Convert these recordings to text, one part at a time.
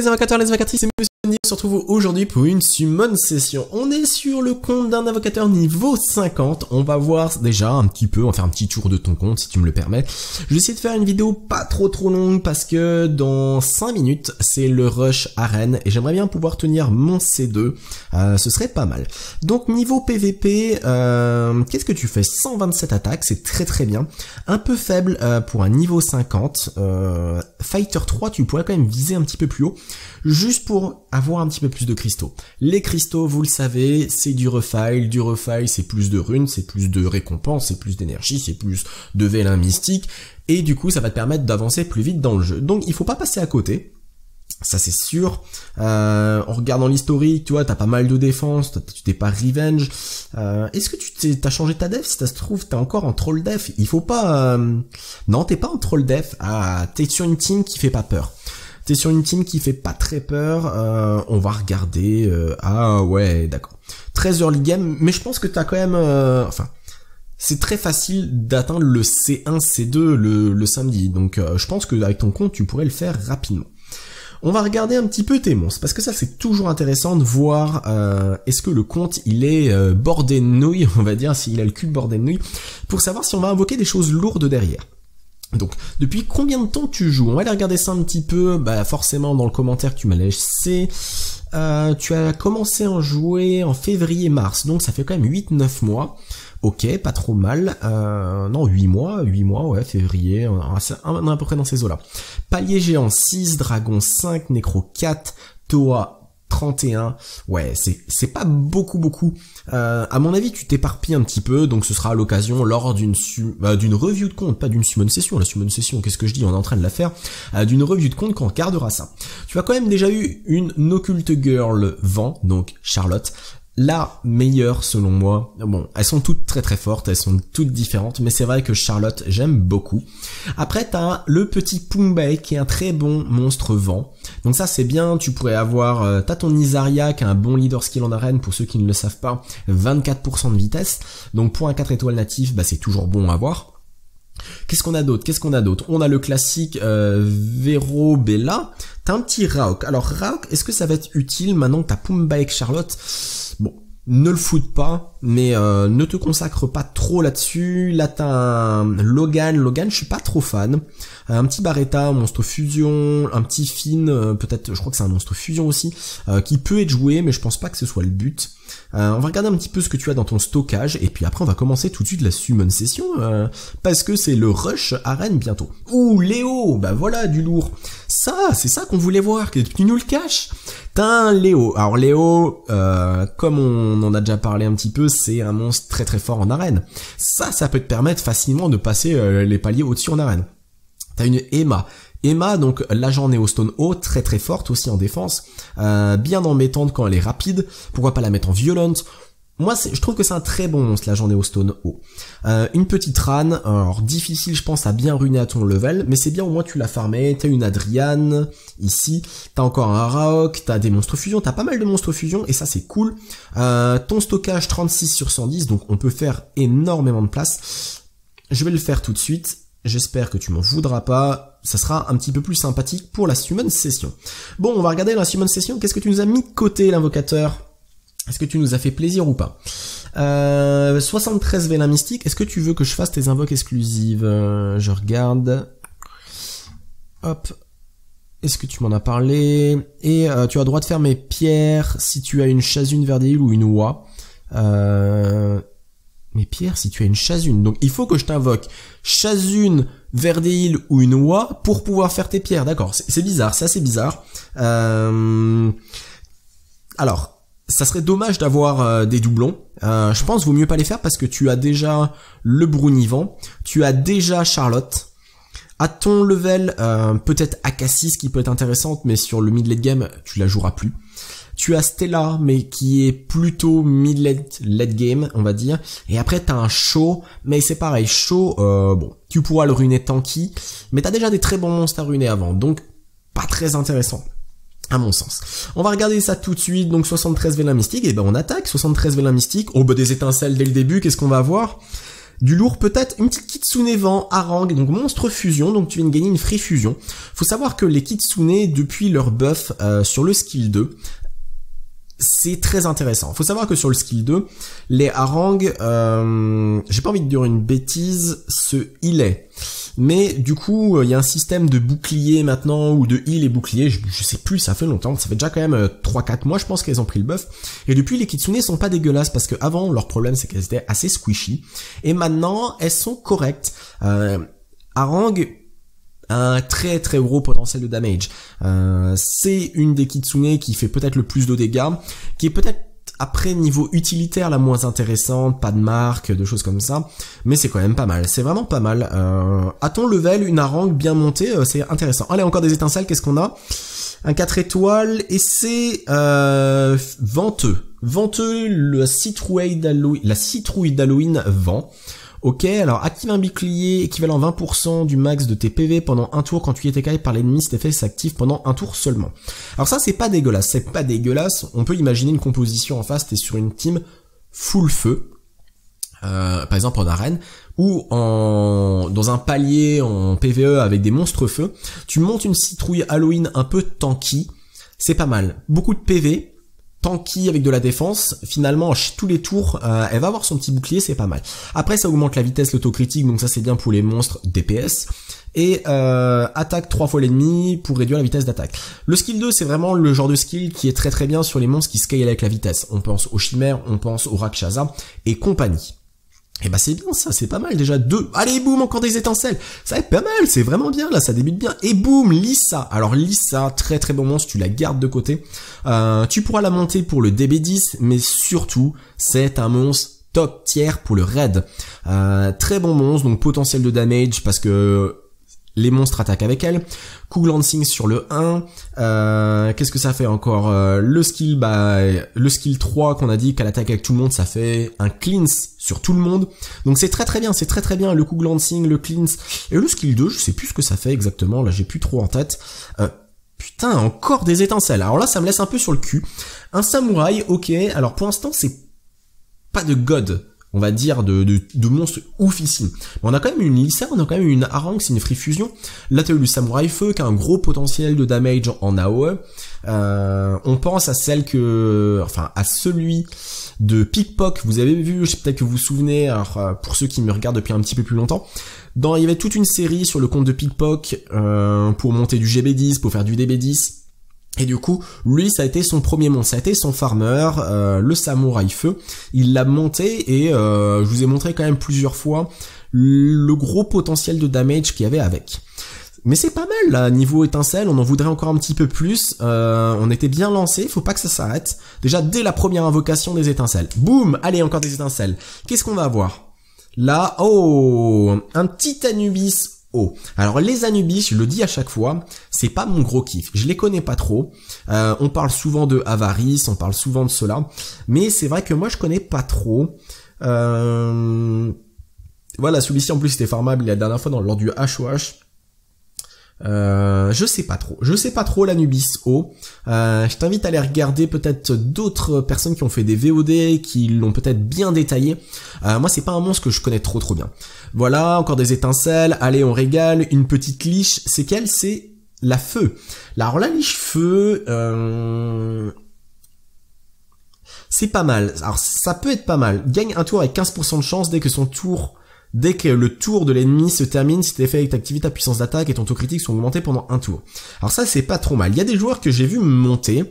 les invocateurs, les invocatrices monsieur on se retrouve aujourd'hui pour une summon session. On est sur le compte d'un avocateur niveau 50. On va voir déjà un petit peu, on va faire un petit tour de ton compte si tu me le permets. Je vais essayer de faire une vidéo pas trop trop longue parce que dans 5 minutes, c'est le rush arène et j'aimerais bien pouvoir tenir mon C2. Euh, ce serait pas mal. Donc niveau PVP, euh, qu'est-ce que tu fais 127 attaques, c'est très très bien. Un peu faible euh, pour un niveau 50. Fighter 3, tu pourrais quand même viser un petit peu plus haut. Juste pour avoir un petit peu plus de cristaux. Les cristaux, vous le savez, c'est du refile, du refile, c'est plus de runes, c'est plus de récompenses, c'est plus d'énergie, c'est plus de vélin mystique, et du coup ça va te permettre d'avancer plus vite dans le jeu. Donc il faut pas passer à côté, ça c'est sûr. Euh, en regardant l'historique, tu vois, t'as pas mal de défense, tu t'es pas revenge. Euh, est-ce que tu as changé ta def Si ça se trouve, t'es encore en troll def. Il faut pas... Euh, non, t'es pas en troll def. Ah, t'es sur une team qui fait pas peur sur une team qui fait pas très peur. Euh, on va regarder. Euh, ah ouais, d'accord. 13 early game, mais je pense que t'as quand même. Euh, enfin, c'est très facile d'atteindre le C1, C2 le, samedi. Donc je pense que avec ton compte, tu pourrais le faire rapidement. On va regarder un petit peu tes monstres, parce que ça c'est toujours intéressant de voir est-ce que le compte il est bordé de nouilles, on va dire, s'il a le cul bordé de nouilles, pour savoir si on va invoquer des choses lourdes derrière. Donc, depuis combien de temps tu joues On va aller regarder ça un petit peu. Bah, forcément, dans le commentaire, tu m'as laissé. Euh, tu as commencé à en jouer en février-mars, donc ça fait quand même 8-9 mois. Ok, pas trop mal. Euh, non, 8 mois, 8 mois, ouais, février, on euh, est à peu près dans ces eaux-là. Palier géant 6, dragon 5, nécro 4, Toa 31. Ouais, c'est, c'est pas beaucoup, beaucoup. Euh, à mon avis, tu t'éparpilles un petit peu, donc ce sera l'occasion lors d'une bah, d'une review de compte, pas d'une summon session. La summon session, qu'est-ce que je dis On est en train de la faire. Euh, d'une review de compte qu'on gardera ça. Tu as quand même déjà eu une occulte Girl Vent, donc Charlotte. La meilleure selon moi, bon, elles sont toutes très très fortes, elles sont toutes différentes, mais c'est vrai que Charlotte, j'aime beaucoup. Après, t'as le petit Pumbay qui est un très bon monstre vent. Donc ça c'est bien, tu pourrais avoir, euh, t'as ton Isaria qui a un bon leader skill en arène, pour ceux qui ne le savent pas, 24% de vitesse, donc pour un 4 étoiles natif, bah, c'est toujours bon à voir. Qu'est-ce qu'on a d'autre Qu'est-ce qu'on a d'autre On a le classique euh, Vero Bella. T'as un petit Raok. Alors Raok, est-ce que ça va être utile maintenant que t'as Pumba et Charlotte Bon, ne le foute pas, mais euh, ne te consacre pas trop là-dessus. Là, t'as un Logan. Logan, je suis pas trop fan. Un petit Barretta, monstre fusion, un petit Finn, euh, peut-être, je crois que c'est un monstre fusion aussi, euh, qui peut être joué, mais je pense pas que ce soit le but. on va regarder un petit peu ce que tu as dans ton stockage, et puis après, on va commencer tout de suite la summon session, parce que c'est le rush arène bientôt. Ouh, Léo Bah voilà, du lourd ça, c'est ça qu'on voulait voir, que tu nous le caches. T'as un Léo. Alors Léo, euh, comme on en a déjà parlé un petit peu, c'est un monstre très très fort en arène. Ça, ça peut te permettre facilement de passer euh, les paliers au-dessus en arène. T'as une Emma. Emma, donc l'agent Stone O, très très forte aussi en défense, euh, bien embêtante quand elle est rapide, pourquoi pas la mettre en violente, moi, je trouve que c'est un très bon monstre, la au Stone haut. Euh, une petite rane, alors difficile, je pense, à bien ruiner à ton level, mais c'est bien, au moins tu l'as farmé, t'as une Adriane, ici, t'as encore un Araok. t'as des monstres fusion, t'as pas mal de monstres fusion, et ça c'est cool. Euh, ton stockage 36 sur 110, donc on peut faire énormément de place. Je vais le faire tout de suite, j'espère que tu m'en voudras pas, ça sera un petit peu plus sympathique pour la Summon Session. Bon, on va regarder la Summon Session, qu'est-ce que tu nous as mis de côté, l'invocateur est-ce que tu nous as fait plaisir ou pas euh, 73 Vélin Mystique, est-ce que tu veux que je fasse tes invoques exclusives euh, Je regarde. Hop. Est-ce que tu m'en as parlé Et euh, tu as le droit de faire mes pierres si tu as une chasune Verdéil ou une oie. Euh... Mais pierres si tu as une chasune, donc il faut que je t'invoque chasune, îles ou une oie pour pouvoir faire tes pierres, d'accord C'est bizarre, c'est assez bizarre. Euh... Alors, ça serait dommage d'avoir euh, des doublons. Euh, je pense vaut mieux pas les faire parce que tu as déjà le brunivant tu as déjà Charlotte. À ton level, euh, peut-être Akassis qui peut être intéressante, mais sur le mid-late game, tu la joueras plus. Tu as Stella, mais qui est plutôt mid-late game, on va dire. Et après, as un Show, mais c'est pareil, Show, bon, tu pourras le ruiner tanky, mais t'as déjà des très bons monstres à ruiner avant, donc pas très intéressant à mon sens. On va regarder ça tout de suite, donc 73 Vélins Mystiques. et eh ben on attaque, 73 Vélins Mystiques. oh bout bah, des étincelles dès le début, qu'est-ce qu'on va avoir du lourd peut-être, une petite kitsune vent, harangue, donc monstre fusion, donc tu viens de gagner une free fusion. Faut savoir que les kitsune, depuis leur buff euh, sur le skill 2, c'est très intéressant. Faut savoir que sur le skill 2, les harangues, euh, j'ai pas envie de dire une bêtise, ce il est. Mais du coup, euh, il y a un système de bouclier maintenant, ou de heal et bouclier, je, sais plus, ça fait longtemps, ça fait déjà quand même 3-4 euh, mois je pense qu'elles ont pris le buff. Et depuis, les kitsune sont pas dégueulasses, parce que avant leur problème c'est qu'elles étaient assez squishy. Et maintenant, elles sont correctes. Euh, un très très gros potentiel de damage. Euh, c'est une des Kitsune qui fait peut-être le plus de dégâts, qui est peut-être après niveau utilitaire la moins intéressante, pas de marque, de choses comme ça, mais c'est quand même pas mal, c'est vraiment pas mal. Euh, à ton level, une harangue bien montée, euh, c'est intéressant. Allez, encore des étincelles, qu'est-ce qu'on a Un 4 étoiles, et c'est euh, venteux. Venteux, le citrouille la citrouille d'Halloween vent. Ok, alors active un biclier équivalent 20% du max de tes PV pendant un tour quand tu étais caillé par l'ennemi, cet effet s'active pendant un tour seulement. Alors ça c'est pas dégueulasse, c'est pas dégueulasse, on peut imaginer une composition en face, t'es sur une team full feu, euh, par exemple en arène, ou en, dans un palier en PVE avec des monstres feu, tu montes une citrouille Halloween un peu tanky, c'est pas mal. Beaucoup de PV, tanky avec de la défense, finalement tous les tours euh, elle va avoir son petit bouclier, c'est pas mal. Après ça augmente la vitesse, l'autocritique, donc ça c'est bien pour les monstres DPS. Et euh, attaque trois fois l'ennemi pour réduire la vitesse d'attaque. Le skill 2 c'est vraiment le genre de skill qui est très très bien sur les monstres qui scale avec la vitesse. On pense aux chimères, on pense aux Rakshasa et compagnie. Et eh bah c'est bien ça, c'est pas mal déjà. Deux, allez boum, encore des étincelles. Ça va être pas mal, c'est vraiment bien là, ça débute bien. Et boum, Lisa. Alors Lisa, très très bon monstre, tu la gardes de côté. Euh, tu pourras la monter pour le DB10, mais surtout, c'est un monstre top tier pour le raid. Euh, très bon monstre, donc potentiel de damage parce que les monstres attaquent avec elle. Kuglansing sur le 1. Euh, qu'est-ce que ça fait encore euh, Le skill bah, le skill 3 qu'on a dit qu'elle attaque avec tout le monde, ça fait un cleanse sur tout le monde. Donc c'est très très bien, c'est très très bien le Kuglansing, le cleanse et le skill 2, je sais plus ce que ça fait exactement, là j'ai plus trop en tête. Euh, putain, encore des étincelles. Alors là ça me laisse un peu sur le cul. Un samouraï, OK. Alors pour l'instant, c'est pas de god on va dire, de, de, de monstres ouf Mais on a quand même une Lisa on a quand même une c'est une Free Fusion. Là, du eu Feu qui a un gros potentiel de damage en AOE. Euh, on pense à celle que, enfin, à celui de Pickpock. Vous avez vu, je sais peut-être que vous vous souvenez, alors, euh, pour ceux qui me regardent depuis un petit peu plus longtemps. Dans, il y avait toute une série sur le compte de Pickpock euh, pour monter du GB10, pour faire du DB10 et du coup, lui, ça a été son premier monstre, ça a été son farmer, euh, le samouraï feu. Il l'a monté et euh, je vous ai montré quand même plusieurs fois le gros potentiel de damage qu'il y avait avec. Mais c'est pas mal là, niveau étincelle, on en voudrait encore un petit peu plus. Euh, on était bien lancé, faut pas que ça s'arrête. Déjà dès la première invocation des étincelles. Boum Allez, encore des étincelles. Qu'est-ce qu'on va avoir Là, oh Un petit Anubis alors les Anubis, je le dis à chaque fois, c'est pas mon gros kiff. Je les connais pas trop. Euh, on parle souvent de Avarice, on parle souvent de cela, mais c'est vrai que moi je connais pas trop. Euh, voilà, celui-ci en plus c'était farmable la dernière fois dans lors du HOH. Euh, je sais pas trop. Je sais pas trop l'Anubis O. Oh. Euh, je t'invite à aller regarder peut-être d'autres personnes qui ont fait des VOD, qui l'ont peut-être bien détaillé. Euh, moi, c'est pas un monstre que je connais trop trop bien. Voilà, encore des étincelles. Allez, on régale. Une petite liche. C'est quelle C'est la feu. Alors la liche feu... Euh, c'est pas mal. Alors ça peut être pas mal. Gagne un tour avec 15% de chance dès que son tour Dès que le tour de l'ennemi se termine, si t'es fait avec activité, ta puissance d'attaque et ton taux critique sont augmentés pendant un tour. Alors ça, c'est pas trop mal. Il y a des joueurs que j'ai vu monter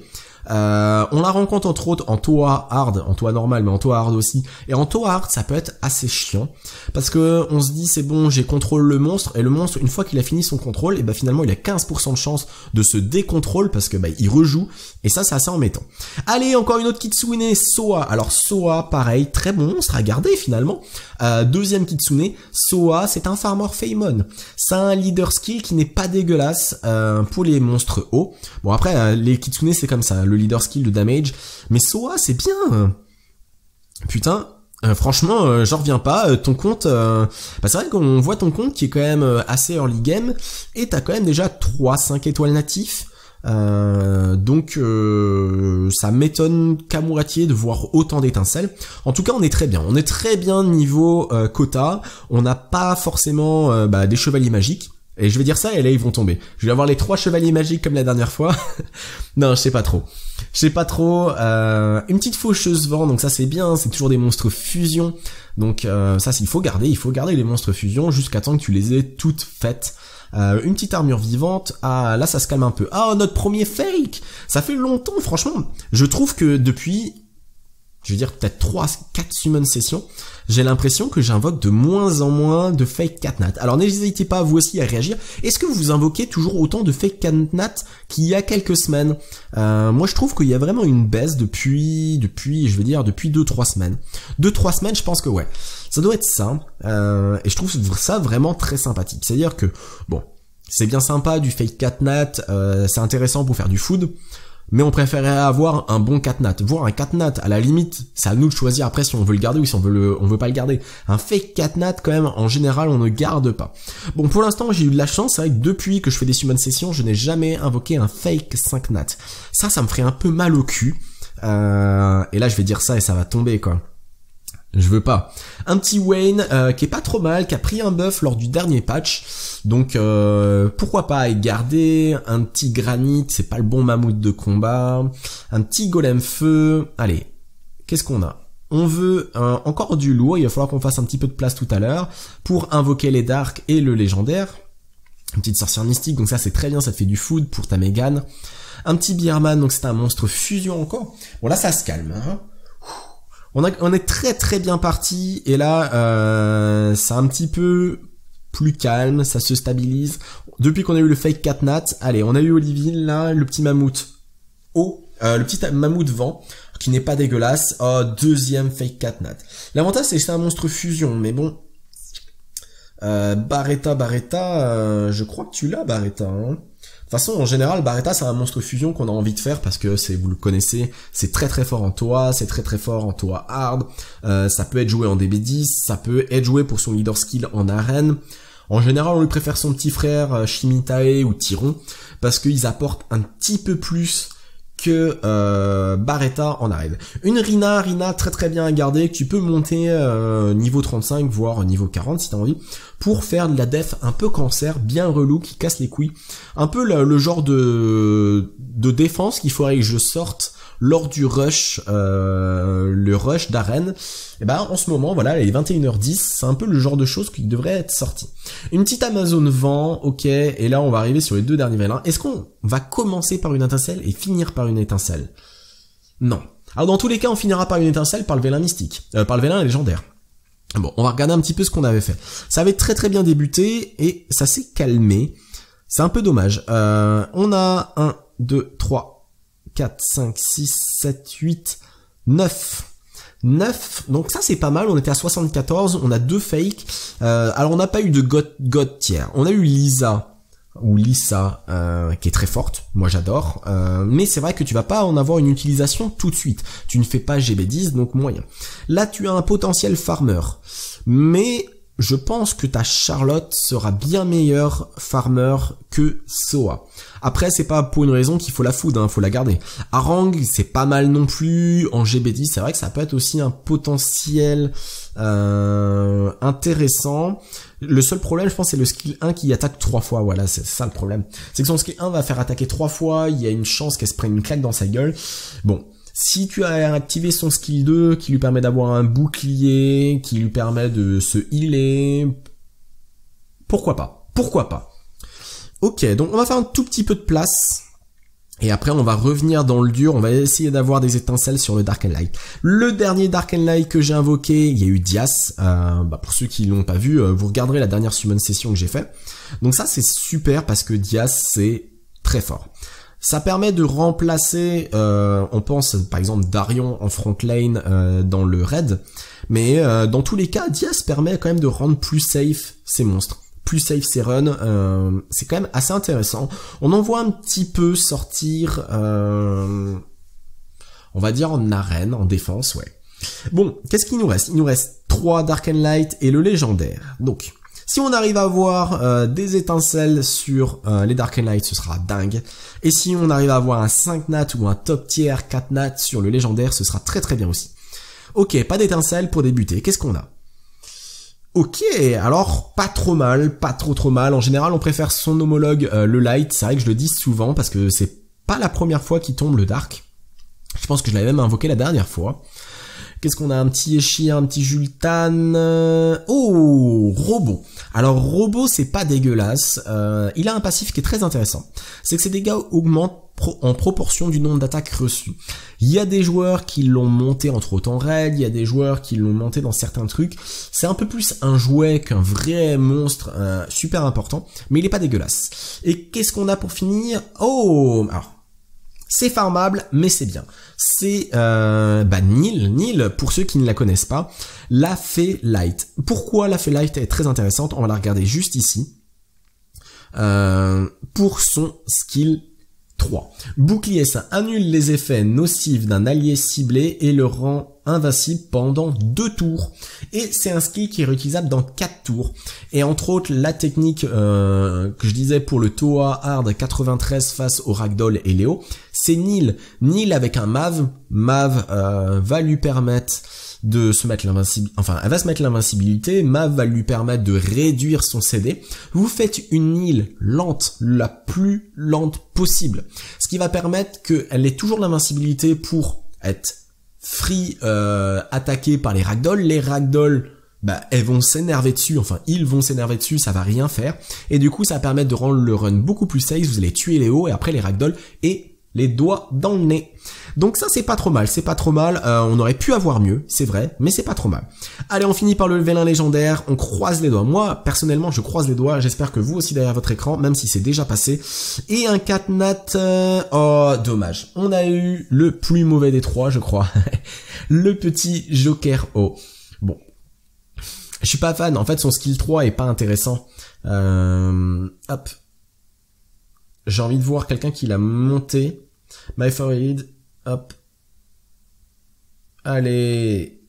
euh, on la rencontre entre autres en Toa hard, en Toa normal, mais en Toa hard aussi. Et en Toa hard, ça peut être assez chiant parce que on se dit c'est bon, j'ai contrôle le monstre et le monstre une fois qu'il a fini son contrôle, et bah finalement il a 15% de chance de se décontrôle parce que bah il rejoue et ça c'est assez embêtant. Allez, encore une autre Kitsune, Soa. Alors Soa, pareil, très bon monstre à garder finalement. Euh, deuxième Kitsune, Soa, c'est un farmer Feimon. C'est un leader skill qui n'est pas dégueulasse euh, pour les monstres hauts. Bon après les Kitsune c'est comme ça. Hein. Le leader skill de damage. Mais Soa, c'est bien. Putain, euh, franchement, euh, j'en reviens pas. Euh, ton compte, bah, c'est vrai qu'on voit ton compte qui est quand même assez early game et t'as quand même déjà 3-5 étoiles natifs. donc ça m'étonne qu'à de voir autant d'étincelles. En tout cas, on est très bien. On est très bien niveau quota. On n'a pas forcément bah, des chevaliers magiques. Et je vais dire ça et là ils vont tomber. Je vais avoir les trois chevaliers magiques comme la dernière fois. non, je sais pas trop. Je sais pas trop. Euh, une petite faucheuse vent, donc ça c'est bien. C'est toujours des monstres fusion. Donc euh, ça, il faut garder. Il faut garder les monstres fusion jusqu'à temps que tu les aies toutes faites. Euh, une petite armure vivante. Ah là ça se calme un peu. Ah notre premier fake. Ça fait longtemps franchement. Je trouve que depuis je veux dire peut-être 3, 4 summon session, j'ai l'impression que j'invoque de moins en moins de fake catnat. Alors n'hésitez pas vous aussi à réagir. Est-ce que vous invoquez toujours autant de fake catnat qu'il y a quelques semaines euh, Moi je trouve qu'il y a vraiment une baisse depuis, depuis, je veux dire, depuis 2-3 semaines. 2-3 semaines, je pense que ouais. Ça doit être simple. Euh, et je trouve ça vraiment très sympathique. C'est-à-dire que, bon, c'est bien sympa du fake catnat, euh, c'est intéressant pour faire du food mais on préférait avoir un bon 4 nat, Voir un 4 nat. à la limite, c'est à nous de choisir après si on veut le garder ou si on veut on veut pas le garder. Un fake nat quand même, en général, on ne garde pas. Bon, pour l'instant, j'ai eu de la chance, c'est vrai que depuis que je fais des summon sessions, je n'ai jamais invoqué un fake 5 nat. Ça, ça me ferait un peu mal au cul. Euh, et là, je vais dire ça et ça va tomber, quoi. Je veux pas. Un petit Wayne euh, qui est pas trop mal, qui a pris un buff lors du dernier patch. Donc euh, pourquoi pas garder un petit granit, c'est pas le bon mammouth de combat. Un petit golem feu. Allez, qu'est-ce qu'on a on veut euh, encore du lourd, il va falloir qu'on fasse un petit peu de place tout à l'heure pour invoquer les darks et le légendaire. Une petite sorcière mystique, donc ça c'est très bien, ça fait du food pour ta Mégane. Un petit Bierman, donc c'est un monstre fusion encore. Bon là ça se calme, hein on, est très très bien parti et là euh, c'est un petit peu plus calme, ça se stabilise. Depuis qu'on a eu le fake catnat, allez, on a eu Olivine là, le petit mammouth. Oh, le petit mammouth vent qui n'est pas dégueulasse. Oh, deuxième fake catnat. L'avantage c'est que c'est un monstre fusion, mais bon. Euh, Barretta, Barretta, euh, je crois que tu l'as Barretta. Hein toute façon, en général, Barretta, c'est un monstre fusion qu'on a envie de faire parce que c'est, vous le connaissez, c'est très très fort en toi, c'est très très fort en toi hard, euh, ça peut être joué en DB10, ça peut être joué pour son leader skill en arène. En général, on lui préfère son petit frère euh, Shimitae ou Tyron parce qu'ils apportent un petit peu plus que euh, Barretta en arrive. Une Rina, Rina très très bien à garder, tu peux monter euh, niveau 35, voire niveau 40 si t'as envie, pour faire de la def un peu cancer, bien relou, qui casse les couilles. Un peu le, le genre de, de défense qu'il faudrait que je sorte lors du rush, euh, le rush d'Arène, et eh ben en ce moment, voilà, les 21h10, c'est un peu le genre de choses qui devrait être sorti. Une petite Amazon vent, ok, et là on va arriver sur les deux derniers vélins. Est-ce qu'on va commencer par une étincelle et finir par une étincelle Non. Alors dans tous les cas, on finira par une étincelle par le vélin mystique, euh, par le vélin légendaire. Bon, on va regarder un petit peu ce qu'on avait fait. Ça avait très très bien débuté et ça s'est calmé. C'est un peu dommage. Euh, on a 1, 2, 3, 4, 5, 6, 7, 8, 9. 9. Donc ça c'est pas mal, on était à 74, on a deux fakes. Euh, alors on n'a pas eu de God, tier. On a eu Lisa ou Lisa euh, qui est très forte, moi j'adore, euh, mais c'est vrai que tu vas pas en avoir une utilisation tout de suite. Tu ne fais pas GB10 donc moyen. Là tu as un potentiel farmer, mais je pense que ta Charlotte sera bien meilleure farmer que Soa. Après, c'est pas pour une raison qu'il faut la foudre, hein, faut la garder. Arang, c'est pas mal non plus. En GB10, c'est vrai que ça peut être aussi un potentiel euh, intéressant. Le seul problème, je pense, c'est le skill 1 qui attaque 3 fois. Voilà, c'est ça le problème. C'est que son skill 1 va faire attaquer 3 fois, il y a une chance qu'elle se prenne une claque dans sa gueule. Bon, si tu as activé son skill 2 qui lui permet d'avoir un bouclier, qui lui permet de se healer, pourquoi pas Pourquoi pas Ok, donc on va faire un tout petit peu de place. Et après, on va revenir dans le dur. On va essayer d'avoir des étincelles sur le Dark and Light. Le dernier Dark and Light que j'ai invoqué, il y a eu Dias. Euh, bah, pour ceux qui l'ont pas vu, euh, vous regarderez la dernière summon session que j'ai fait. Donc ça, c'est super parce que Dias, c'est très fort. Ça permet de remplacer, euh, on pense par exemple Darion en front lane euh, dans le raid, mais euh, dans tous les cas, Diaz permet quand même de rendre plus safe ces monstres. Plus safe ses runs, c'est quand même assez intéressant. On en voit un petit peu sortir, on va dire en arène, en défense, ouais. Bon, qu'est-ce qu'il nous reste Il nous reste 3 Dark and Light et le légendaire. Donc, si on arrive à voir euh, des étincelles sur euh, les Dark Light, ce sera dingue. Et si on arrive à avoir un 5 nat ou un top tier 4 nat sur le légendaire, ce sera très très bien aussi. Ok, pas d'étincelles pour débuter. Qu'est-ce qu'on a Ok, alors pas trop mal, pas trop trop mal. En général, on préfère son homologue euh, le light. C'est vrai que je le dis souvent parce que c'est pas la première fois qu'il tombe le dark. Je pense que je l'avais même invoqué la dernière fois. Qu'est-ce qu'on a Un petit Eshi, un petit Jultan. Euh, oh Robot Alors Robot, c'est pas dégueulasse. Euh, il a un passif qui est très intéressant. C'est que ses dégâts augmentent en proportion du nombre d'attaques reçues. Il y a des joueurs qui l'ont monté entre autres en raid, il y a des joueurs qui l'ont monté dans certains trucs. C'est un peu plus un jouet qu'un vrai monstre euh, super important, mais il est pas dégueulasse. Et qu'est-ce qu'on a pour finir Oh Alors, c'est farmable, mais c'est bien. C'est euh, bah, Nil, Nil, pour ceux qui ne la connaissent pas, la fée light. Pourquoi la fée light est très intéressante On va la regarder juste ici. Euh, pour son skill 3. Bouclier, ça annule les effets nocifs d'un allié ciblé et le rend invincible pendant deux tours. Et c'est un ski qui est réutilisable dans quatre tours. Et entre autres, la technique euh, que je disais pour le Toa Hard 93 face au Ragdoll et Léo, c'est Nil. Nil avec un Mav. Mav euh, va lui permettre de se mettre l'invincibilité, enfin, elle va se mettre l'invincibilité, Mav va lui permettre de réduire son CD. Vous faites une île lente, la plus lente possible. Ce qui va permettre qu'elle ait toujours l'invincibilité pour être free, euh, attaquée par les ragdolls. Les ragdolls, bah, elles vont s'énerver dessus, enfin ils vont s'énerver dessus, ça va rien faire, et du coup ça va permettre de rendre le run beaucoup plus safe, vous allez tuer les hauts et après les ragdolls et les doigts dans le nez. Donc ça c'est pas trop mal, c'est pas trop mal, euh, on aurait pu avoir mieux, c'est vrai, mais c'est pas trop mal. Allez, on finit par le vélin légendaire, on croise les doigts. Moi, personnellement, je croise les doigts, j'espère que vous aussi derrière votre écran, même si c'est déjà passé. Et un catnat, euh... oh dommage, on a eu le plus mauvais des trois, je crois, le petit joker oh, Bon, je suis pas fan, en fait son skill 3 est pas intéressant. Euh, hop, j'ai envie de voir quelqu'un qui l'a monté. My favorite, hop. Allez.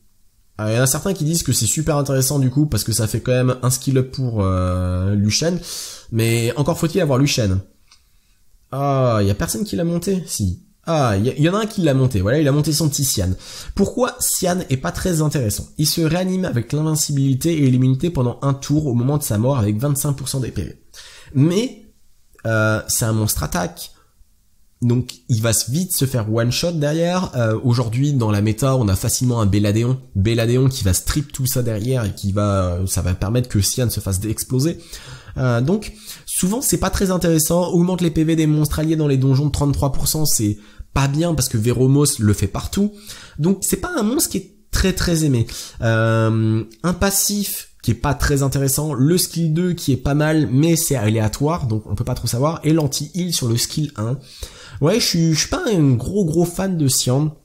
Ah, il y en a certains qui disent que c'est super intéressant du coup parce que ça fait quand même un skill up pour euh, Lucien. Mais encore faut-il avoir Lucien. Ah, il y a personne qui l'a monté Si. Ah, il y, en a un qui l'a monté. Voilà, il a monté son petit Sian. Pourquoi Sian est pas très intéressant Il se réanime avec l'invincibilité et l'immunité pendant un tour au moment de sa mort avec 25% des Mais euh, c'est un monstre attaque. Donc il va vite se faire one shot derrière. Euh, aujourd'hui dans la méta on a facilement un Belladeon. Beladéon qui va strip tout ça derrière et qui va ça va permettre que Sian se fasse exploser. Euh, donc souvent c'est pas très intéressant. Augmente les PV des monstres alliés dans les donjons de 33%, c'est pas bien parce que Veromos le fait partout. Donc c'est pas un monstre qui est très très aimé. Euh, un passif qui est pas très intéressant, le skill 2 qui est pas mal, mais c'est aléatoire, donc on peut pas trop savoir, et l'anti-heal sur le skill 1. Ouais, je suis, suis pas un gros gros fan de Sian.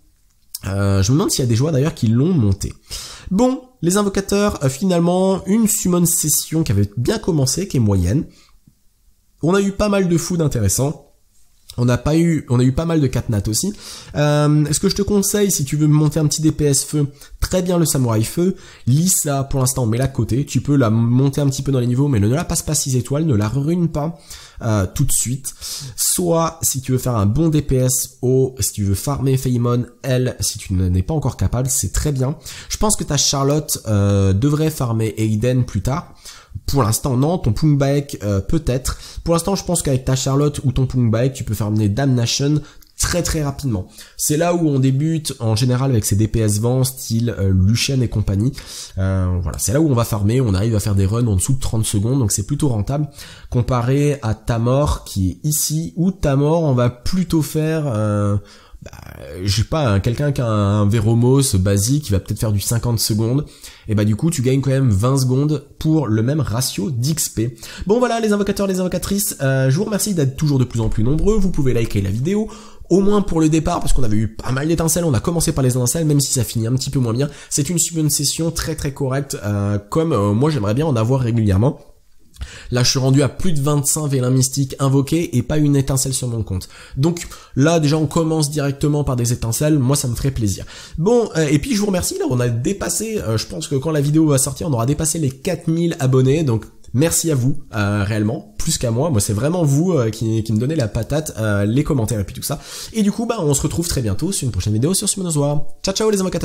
Euh, je me demande s'il y a des joueurs d'ailleurs qui l'ont monté. Bon, les invocateurs, euh, finalement, une summon session qui avait bien commencé, qui est moyenne. On a eu pas mal de food intéressants, on a pas eu, on a eu pas mal de 4 aussi. Euh, ce que je te conseille, si tu veux monter un petit DPS feu, très bien le samouraï feu. Lisa, pour l'instant, on met la côté. Tu peux la monter un petit peu dans les niveaux, mais ne la passe pas 6 étoiles, ne la ruine pas. Euh, tout de suite. Soit si tu veux faire un bon DPS, au si tu veux farmer Faimon elle si tu n'en es pas encore capable, c'est très bien. Je pense que ta Charlotte euh, devrait farmer Aiden plus tard. Pour l'instant, non. Ton Pungbaek, euh, peut-être. Pour l'instant, je pense qu'avec ta Charlotte ou ton Pungbaek, tu peux faire Damnation, très très rapidement. C'est là où on débute en général avec ces DPS vents style euh, et compagnie. Euh, voilà, c'est là où on va farmer, on arrive à faire des runs en dessous de 30 secondes, donc c'est plutôt rentable. Comparé à Tamor qui est ici, où Tamor on va plutôt faire... Euh, bah, je sais pas, hein, quelqu'un qui a un Veromos basique, qui va peut-être faire du 50 secondes, et bah du coup tu gagnes quand même 20 secondes pour le même ratio d'XP. Bon voilà les invocateurs, les invocatrices, euh, je vous remercie d'être toujours de plus en plus nombreux, vous pouvez liker la vidéo, au moins pour le départ, parce qu'on avait eu pas mal d'étincelles, on a commencé par les étincelles, même si ça finit un petit peu moins bien. C'est une sub session très très correcte, euh, comme euh, moi j'aimerais bien en avoir régulièrement. Là, je suis rendu à plus de 25 vélins mystiques invoqués et pas une étincelle sur mon compte. Donc là, déjà, on commence directement par des étincelles. Moi, ça me ferait plaisir. Bon, euh, et puis je vous remercie. Là, on a dépassé, je pense que quand la vidéo va sortir, on aura dépassé les 4000 abonnés. Donc Merci à vous, euh, réellement, plus qu'à moi. Moi, c'est vraiment vous euh, qui, qui, me donnez la patate, euh, les commentaires et puis tout ça. Et du coup, bah, on se retrouve très bientôt sur une prochaine vidéo sur War. Ciao, ciao les invocateurs